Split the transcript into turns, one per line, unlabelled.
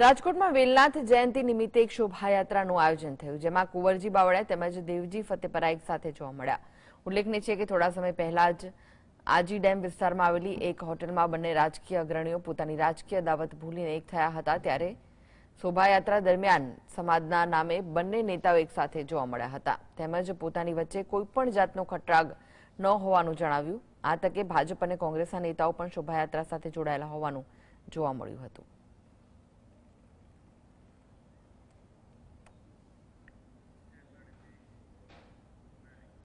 રાજકોટમાં વેલનાથ જયંતિ નિમિત્તે એક શોભા યાત્રાનું આયોજન થયું જેમાં કુવરજી બાવળિયા તેમજ દેવજી ફતેપરા એકસાથે જોવા મળ્યા ઉલ્લેખનીય છે કે થોડા સમય પહેલા જ આજી ડેમ વિસ્તારમાં આવેલી એક હોટેલમાં બંને રાજકીય અગ્રણીઓ પોતાની રાજકીય દાવત ભૂલીને એક થયા હતા ત્યારે શોભા યાત્રા દરમિયાન સમાજના નામે બંને નેતાઓ એકસાથે જોવા મળ્યા હતા તેમજ પોતાની વચ્ચે કોઈ પણ જાતનો જાતનો ખટરાગ ન હોવાનું જણાવ્યું આતકે ભાજપ અને કોંગ્રેસના નેતાઓ પણ શોભા યાત્રા સાથે જોડાયેલા હોવાનું જોવા મળ્યું હતું